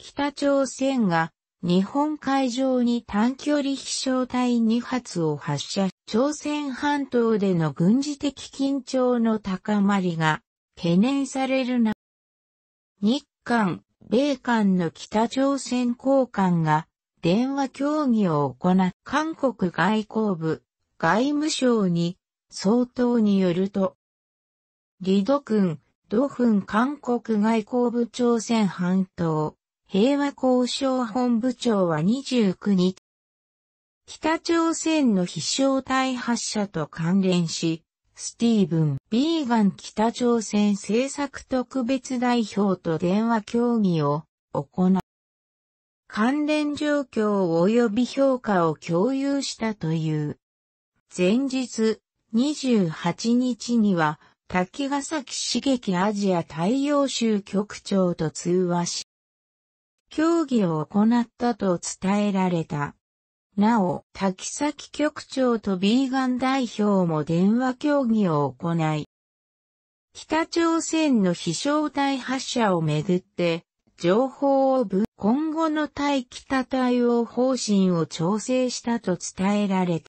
北朝鮮が日本海上に短距離飛翔体2発を発射、朝鮮半島での軍事的緊張の高まりが懸念されるな。日韓、米韓の北朝鮮高官が電話協議を行う韓国外交部、外務省に相当によると、李ド君、ドフン韓国外交部朝鮮半島、平和交渉本部長は29日、北朝鮮の飛翔体発射と関連し、スティーブン・ビーガン北朝鮮政策特別代表と電話協議を行う。関連状況及び評価を共有したという。前日28日には滝ヶ崎刺激アジア大洋州局長と通話し、協議を行ったと伝えられた。なお、滝崎局長とビーガン代表も電話協議を行い、北朝鮮の飛翔体発射をめぐって、情報を分、今後の対北対応方針を調整したと伝えられた。